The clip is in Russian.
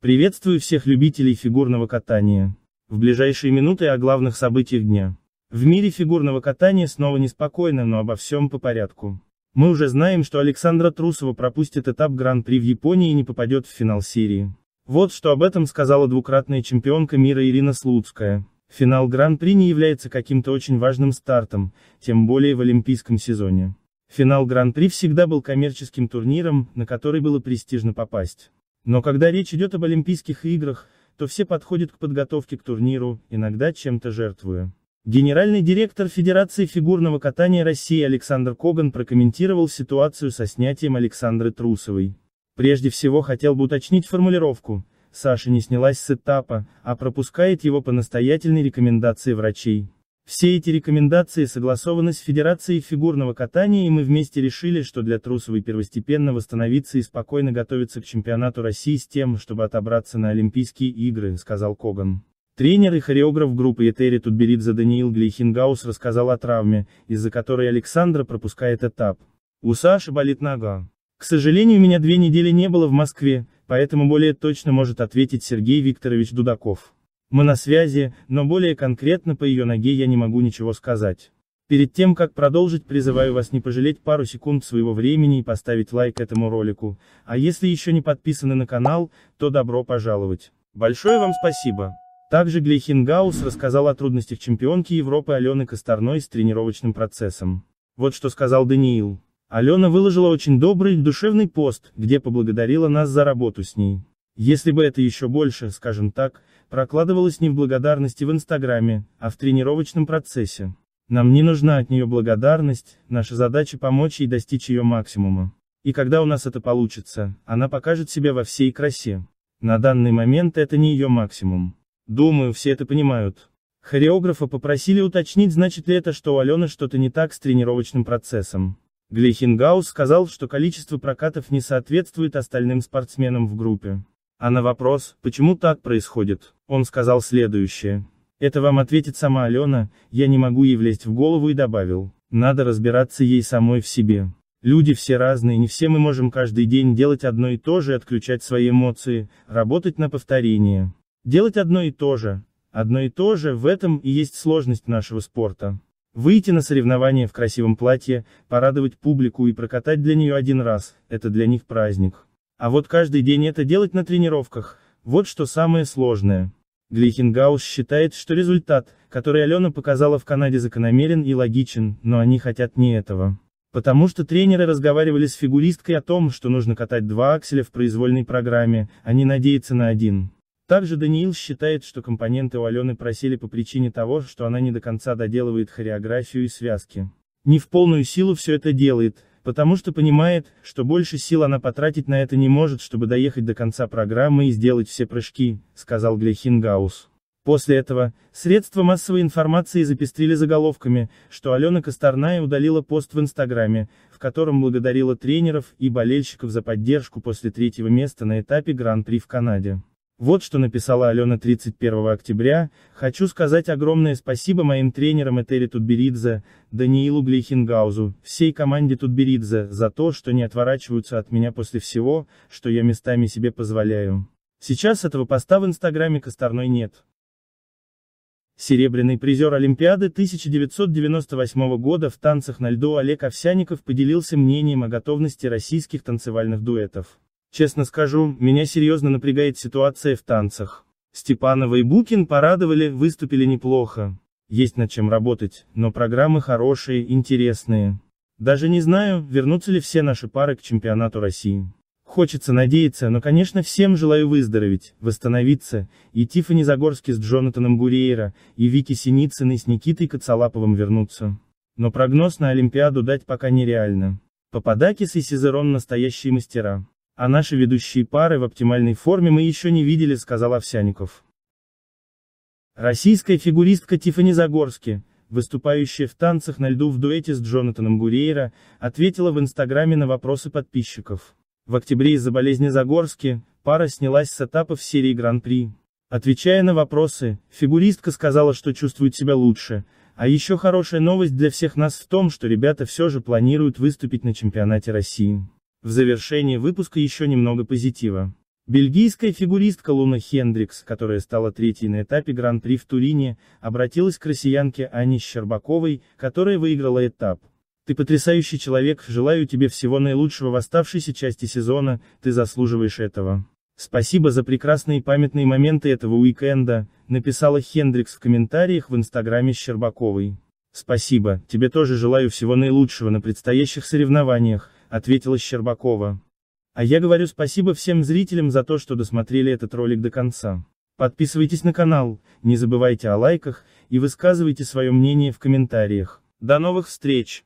Приветствую всех любителей фигурного катания. В ближайшие минуты о главных событиях дня. В мире фигурного катания снова неспокойно, но обо всем по порядку. Мы уже знаем, что Александра Трусова пропустит этап Гран-при в Японии и не попадет в финал серии. Вот что об этом сказала двукратная чемпионка мира Ирина Слуцкая. Финал Гран-при не является каким-то очень важным стартом, тем более в олимпийском сезоне. Финал Гран-при всегда был коммерческим турниром, на который было престижно попасть. Но когда речь идет об Олимпийских играх, то все подходят к подготовке к турниру, иногда чем-то жертвуя. Генеральный директор Федерации фигурного катания России Александр Коган прокомментировал ситуацию со снятием Александры Трусовой. Прежде всего хотел бы уточнить формулировку. Саша не снялась с этапа, а пропускает его по настоятельной рекомендации врачей. Все эти рекомендации согласованы с Федерацией фигурного катания и мы вместе решили, что для Трусовой первостепенно восстановиться и спокойно готовиться к чемпионату России с тем, чтобы отобраться на Олимпийские игры, сказал Коган. Тренер и хореограф группы Этери Тутберидзе Даниил Глейхенгаус рассказал о травме, из-за которой Александра пропускает этап. У Саши болит нога. К сожалению, меня две недели не было в Москве, поэтому более точно может ответить Сергей Викторович Дудаков. Мы на связи, но более конкретно по ее ноге я не могу ничего сказать. Перед тем, как продолжить, призываю вас не пожалеть пару секунд своего времени и поставить лайк этому ролику, а если еще не подписаны на канал, то добро пожаловать. Большое вам спасибо. Также Глейхенгаус рассказал о трудностях чемпионки Европы Алены Косторной с тренировочным процессом. Вот что сказал Даниил. Алена выложила очень добрый, душевный пост, где поблагодарила нас за работу с ней. Если бы это еще больше, скажем так, прокладывалось не в благодарности в Инстаграме, а в тренировочном процессе. Нам не нужна от нее благодарность, наша задача помочь ей достичь ее максимума. И когда у нас это получится, она покажет себя во всей красе. На данный момент это не ее максимум. Думаю, все это понимают. Хореографа попросили уточнить, значит ли это, что у Алены что-то не так с тренировочным процессом. Глейхенгаус сказал, что количество прокатов не соответствует остальным спортсменам в группе. А на вопрос, почему так происходит, он сказал следующее. Это вам ответит сама Алена, я не могу ей влезть в голову и добавил, надо разбираться ей самой в себе. Люди все разные, не все мы можем каждый день делать одно и то же, отключать свои эмоции, работать на повторение. Делать одно и то же, одно и то же, в этом и есть сложность нашего спорта. Выйти на соревнования в красивом платье, порадовать публику и прокатать для нее один раз, это для них праздник. А вот каждый день это делать на тренировках, вот что самое сложное. Глихенгаус считает, что результат, который Алена показала в Канаде закономерен и логичен, но они хотят не этого. Потому что тренеры разговаривали с фигуристкой о том, что нужно катать два акселя в произвольной программе, а не надеяться на один. Также Даниил считает, что компоненты у Алены просили по причине того, что она не до конца доделывает хореографию и связки. Не в полную силу все это делает, потому что понимает, что больше сил она потратить на это не может, чтобы доехать до конца программы и сделать все прыжки, сказал Глехингаус. После этого, средства массовой информации запестрили заголовками, что Алена Косторная удалила пост в Инстаграме, в котором благодарила тренеров и болельщиков за поддержку после третьего места на этапе Гран-при в Канаде. Вот что написала Алена 31 октября, «Хочу сказать огромное спасибо моим тренерам Этери Тутберидзе, Даниилу Глейхенгаузу, всей команде Тутберидзе, за то, что не отворачиваются от меня после всего, что я местами себе позволяю. Сейчас этого поста в инстаграме Косторной нет». Серебряный призер Олимпиады 1998 года в танцах на льду Олег Овсяников поделился мнением о готовности российских танцевальных дуэтов. Честно скажу, меня серьезно напрягает ситуация в танцах. Степанова и Букин порадовали, выступили неплохо. Есть над чем работать, но программы хорошие, интересные. Даже не знаю, вернутся ли все наши пары к чемпионату России. Хочется надеяться, но конечно всем желаю выздороветь, восстановиться, и Тиффани Загорский с Джонатаном Гуреера и Вики Синицыной с Никитой Коцалаповым вернутся. Но прогноз на Олимпиаду дать пока нереально. Попадакис и Сизерон настоящие мастера. А наши ведущие пары в оптимальной форме мы еще не видели, сказал Овсяников. Российская фигуристка Тифани Загорски, выступающая в танцах на льду в дуэте с Джонатаном Гурейра, ответила в Инстаграме на вопросы подписчиков. В октябре из-за болезни Загорски, пара снялась с этапа в серии Гран-при. Отвечая на вопросы, фигуристка сказала, что чувствует себя лучше, а еще хорошая новость для всех нас в том, что ребята все же планируют выступить на чемпионате России. В завершение выпуска еще немного позитива. Бельгийская фигуристка Луна Хендрикс, которая стала третьей на этапе Гран-при в Турине, обратилась к россиянке Анне Щербаковой, которая выиграла этап. «Ты потрясающий человек, желаю тебе всего наилучшего в оставшейся части сезона, ты заслуживаешь этого. Спасибо за прекрасные памятные моменты этого уикенда», написала Хендрикс в комментариях в инстаграме Щербаковой. «Спасибо, тебе тоже желаю всего наилучшего на предстоящих соревнованиях, ответила Щербакова. А я говорю спасибо всем зрителям за то, что досмотрели этот ролик до конца. Подписывайтесь на канал, не забывайте о лайках и высказывайте свое мнение в комментариях. До новых встреч!